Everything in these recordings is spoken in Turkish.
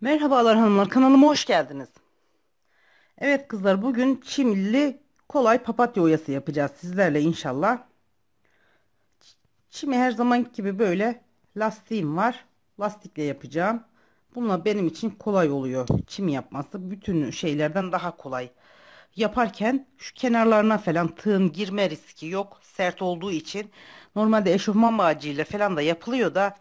Merhabalar hanımlar kanalıma hoş geldiniz. Evet kızlar bugün çimli kolay papatya oyası yapacağız sizlerle inşallah. Çimi her zaman gibi böyle lastiğim var. Lastikle yapacağım. Bununla benim için kolay oluyor çim yapması. Bütün şeylerden daha kolay. Yaparken şu kenarlarına falan tığın girme riski yok. Sert olduğu için normalde eşofman bağcıyla falan da yapılıyor da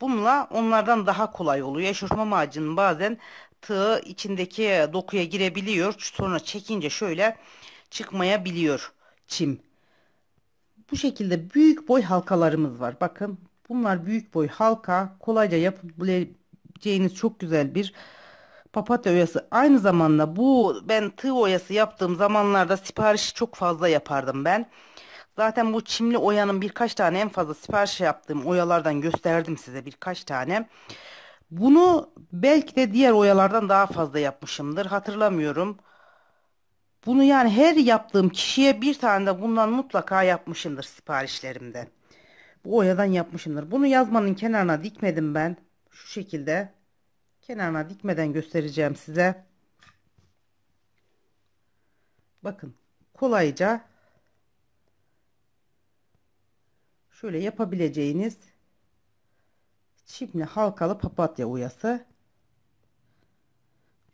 Bununla onlardan daha kolay oluyor. Yaşurma macunun bazen tığı içindeki dokuya girebiliyor. Sonra çekince şöyle çıkmayabiliyor çim. Bu şekilde büyük boy halkalarımız var. Bakın bunlar büyük boy halka. Kolayca yapabileceğiniz çok güzel bir papatya oyası. Aynı zamanda bu ben tığ oyası yaptığım zamanlarda siparişi çok fazla yapardım ben. Zaten bu çimli oyanın birkaç tane en fazla sipariş yaptığım oyalardan gösterdim size birkaç tane. Bunu belki de diğer oyalardan daha fazla yapmışımdır. Hatırlamıyorum. Bunu yani her yaptığım kişiye bir tane de bundan mutlaka yapmışımdır siparişlerimde. Bu oyadan yapmışımdır. Bunu yazmanın kenarına dikmedim ben. Şu şekilde. Kenarına dikmeden göstereceğim size. Bakın kolayca şöyle yapabileceğiniz çipli halkalı papatya uyası.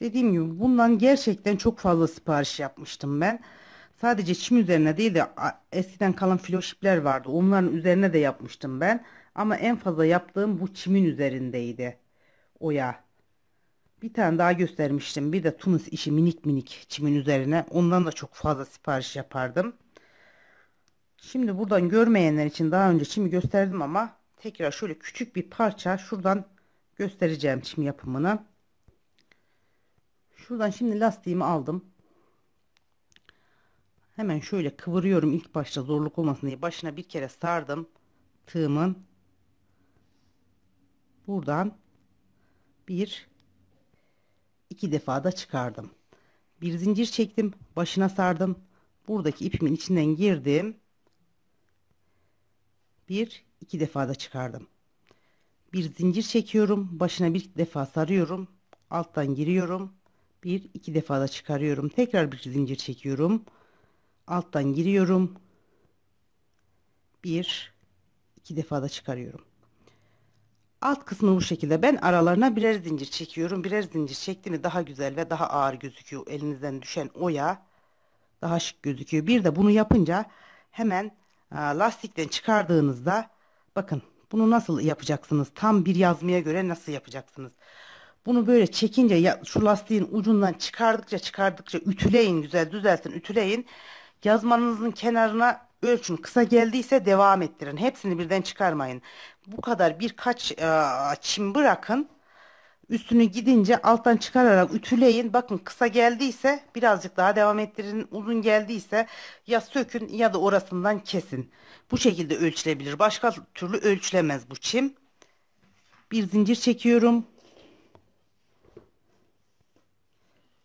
Dediğim gibi bundan gerçekten çok fazla sipariş yapmıştım ben. Sadece çim üzerine değil de eskiden kalan filoşipler vardı. Onların üzerine de yapmıştım ben. Ama en fazla yaptığım bu çimin üzerindeydi. Oya. Bir tane daha göstermiştim. Bir de Tunus işi minik minik çimin üzerine. Ondan da çok fazla sipariş yapardım. Şimdi buradan görmeyenler için daha önce çim gösterdim ama tekrar şöyle küçük bir parça şuradan göstereceğim çim yapımını. Şuradan şimdi lastiğimi aldım. Hemen şöyle kıvırıyorum ilk başta zorluk olmasın diye. Başına bir kere sardım tığımın. Buradan bir iki defa da çıkardım. Bir zincir çektim, başına sardım. Buradaki ipimin içinden girdim. Bir, iki defa da çıkardım. Bir zincir çekiyorum. Başına bir defa sarıyorum. Alttan giriyorum. Bir, iki defa da çıkarıyorum. Tekrar bir zincir çekiyorum. Alttan giriyorum. Bir, iki defa da çıkarıyorum. Alt kısmı bu şekilde. Ben aralarına birer zincir çekiyorum. Birer zincir çektiğimi daha güzel ve daha ağır gözüküyor. Elinizden düşen oya daha şık gözüküyor. Bir de bunu yapınca hemen ee, lastikten çıkardığınızda bakın bunu nasıl yapacaksınız? Tam bir yazmaya göre nasıl yapacaksınız? Bunu böyle çekince ya, şu lastiğin ucundan çıkardıkça çıkardıkça ütüleyin güzel düzelsin, ütüleyin. Yazmanızın kenarına ölçün kısa geldiyse devam ettirin. Hepsini birden çıkarmayın. Bu kadar birkaç e, çim bırakın. Üstünü gidince alttan çıkararak ütüleyin. Bakın kısa geldiyse birazcık daha devam ettirin. Uzun geldiyse ya sökün ya da orasından kesin. Bu şekilde ölçülebilir. Başka türlü ölçülemez bu çim. Bir zincir çekiyorum.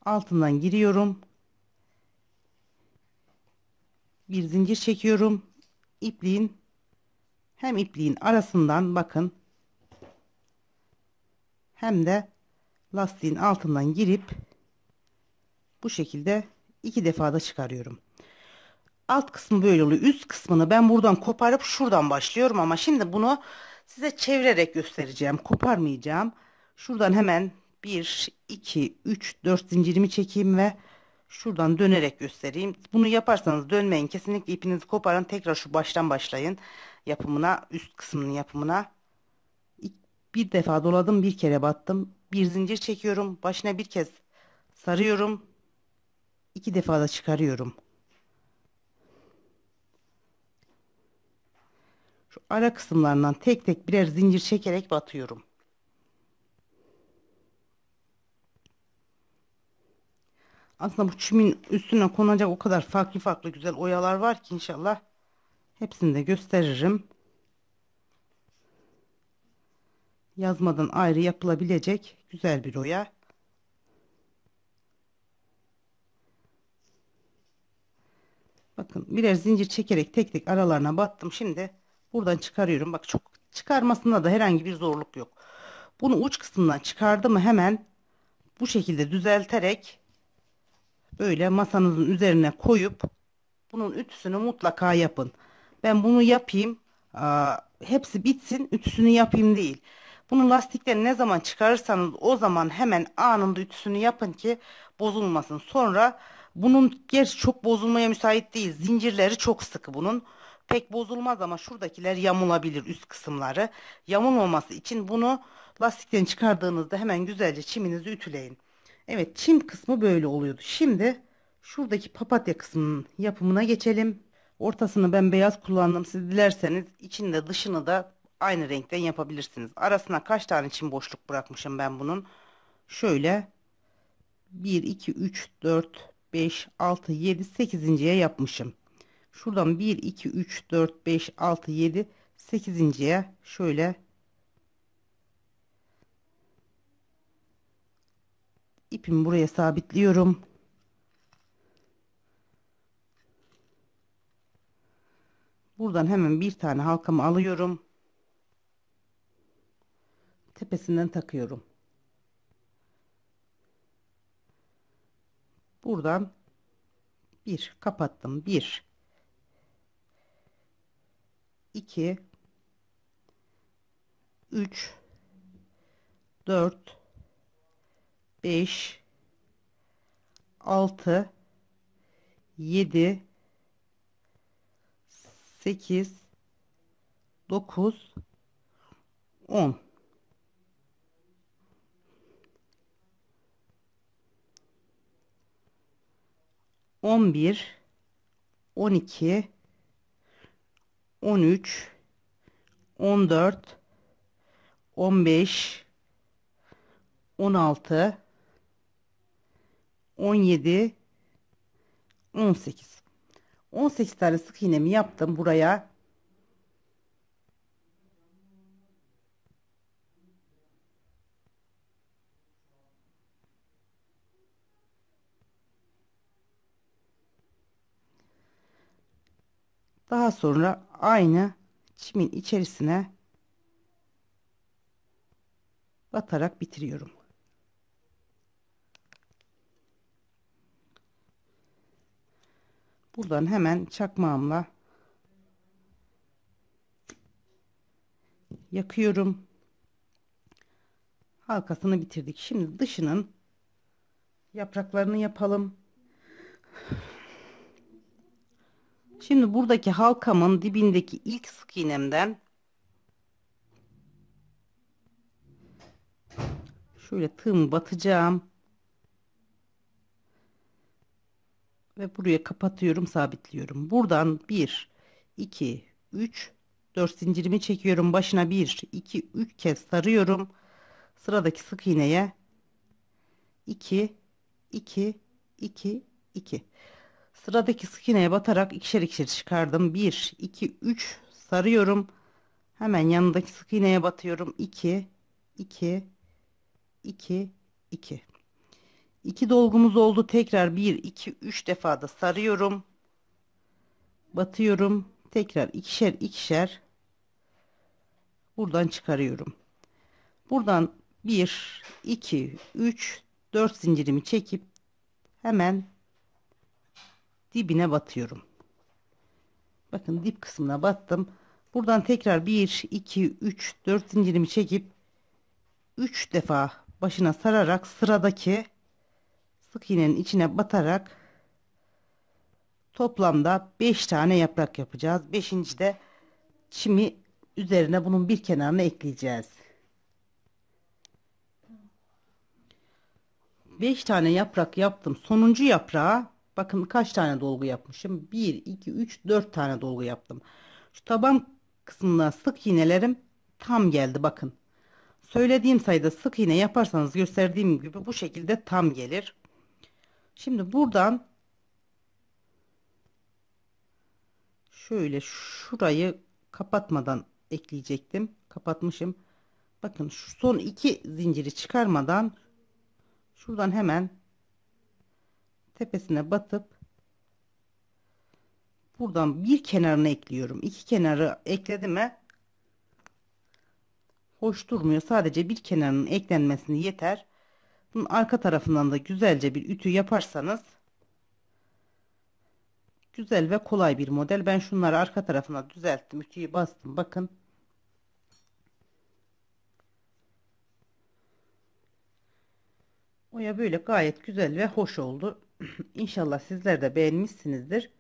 Altından giriyorum. Bir zincir çekiyorum. İpliğin hem ipliğin arasından bakın hem de lastiğin altından girip bu şekilde iki defada çıkarıyorum. Alt kısmı böyle oluyor. Üst kısmını ben buradan koparıp şuradan başlıyorum ama şimdi bunu size çevirerek göstereceğim. Koparmayacağım. Şuradan hemen 1, 2, 3, 4 zincirimi çekeyim ve şuradan dönerek göstereyim. Bunu yaparsanız dönmeyin. Kesinlikle ipinizi koparın. Tekrar şu baştan başlayın yapımına, üst kısmının yapımına. Bir defa doladım bir kere battım. Bir zincir çekiyorum. Başına bir kez sarıyorum. iki defa da çıkarıyorum. Şu ara kısımlarından tek tek birer zincir çekerek batıyorum. Aslında bu çimin üstüne konacak o kadar farklı farklı güzel oyalar var ki inşallah hepsini de gösteririm. yazmadan ayrı yapılabilecek güzel bir oya. Bakın birer zincir çekerek tek tek aralarına battım. Şimdi buradan çıkarıyorum. Bak çok çıkarmasında da herhangi bir zorluk yok. Bunu uç kısmından çıkardı mı hemen bu şekilde düzelterek böyle masanızın üzerine koyup bunun ütüsünü mutlaka yapın. Ben bunu yapayım. Aa, hepsi bitsin ütüsünü yapayım değil. Bunu lastikten ne zaman çıkarırsanız o zaman hemen anında ütüsünü yapın ki bozulmasın. Sonra bunun gerçi çok bozulmaya müsait değil. Zincirleri çok sıkı bunun. Pek bozulmaz ama şuradakiler yamulabilir üst kısımları. Yamulmaması için bunu lastikten çıkardığınızda hemen güzelce çiminizi ütüleyin. Evet çim kısmı böyle oluyordu. Şimdi şuradaki papatya kısmının yapımına geçelim. Ortasını ben beyaz kullandım. Siz dilerseniz içinde dışını da aynı renkten yapabilirsiniz. Arasına kaç tane çim boşluk bırakmışım ben bunun? Şöyle 1, 2, 3, 4, 5, 6, 7, 8.ye yapmışım. Şuradan 1, 2, 3, 4, 5, 6, 7, 8.ye şöyle ipimi buraya sabitliyorum. Buradan hemen bir tane halkamı alıyorum tepesinden takıyorum. Buradan bir kapattım. bir, iki, üç, dört, beş, altı, yedi, sekiz, dokuz, on. 11 12 13 14 15 16 17 18 18 tane sık iğnemi yaptım buraya Daha sonra aynı çimin içerisine batarak bitiriyorum. Buradan hemen çakmağımla yakıyorum. Halkasını bitirdik. Şimdi dışının yapraklarını yapalım. Şimdi buradaki halkamın dibindeki ilk sık iğnemden şöyle tığımı batacağım. Ve buraya kapatıyorum, sabitliyorum. Buradan 1 2 3 4 zincirimi çekiyorum. Başına 1 2 3 kez sarıyorum. Sıradaki sık iğneye 2 2 2 2 Sıradaki sık iğneye batarak ikişer ikişer çıkardım. 1, 2, 3 sarıyorum. Hemen yanındaki sık iğneye batıyorum. 2, 2, 2, 2. 2 dolgumuz oldu. Tekrar 1, 2, 3 defa da sarıyorum. Batıyorum. Tekrar ikişer ikişer buradan çıkarıyorum. Buradan 1, 2, 3, 4 zincirimi çekip hemen dibine batıyorum. Bakın dip kısmına battım. Buradan tekrar 1, 2, 3, 4 zincirimi çekip 3 defa başına sararak sıradaki sık iğnenin içine batarak toplamda 5 tane yaprak yapacağız. 5. de çimi üzerine bunun bir kenarını ekleyeceğiz. 5 tane yaprak yaptım. Sonuncu yaprağa Bakın kaç tane dolgu yapmışım? 1, 2, 3, 4 tane dolgu yaptım. Şu taban kısmına sık iğnelerim tam geldi bakın. Söylediğim sayıda sık iğne yaparsanız gösterdiğim gibi bu şekilde tam gelir. Şimdi buradan şöyle şurayı kapatmadan ekleyecektim. Kapatmışım. Bakın şu son iki zinciri çıkarmadan şuradan hemen tepesine batıp buradan bir kenarını ekliyorum. iki kenarı ekledime hoş durmuyor. Sadece bir kenarının eklenmesini yeter. Bunun arka tarafından da güzelce bir ütü yaparsanız güzel ve kolay bir model. Ben şunları arka tarafına düzelttim. Ütüyü bastım. Bakın. Oya böyle gayet güzel ve hoş oldu. İnşallah sizler de beğenmişsinizdir.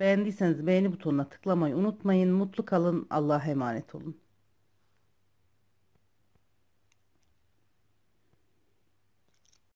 Beğendiyseniz beğeni butonuna tıklamayı unutmayın. Mutlu kalın. Allah'a emanet olun.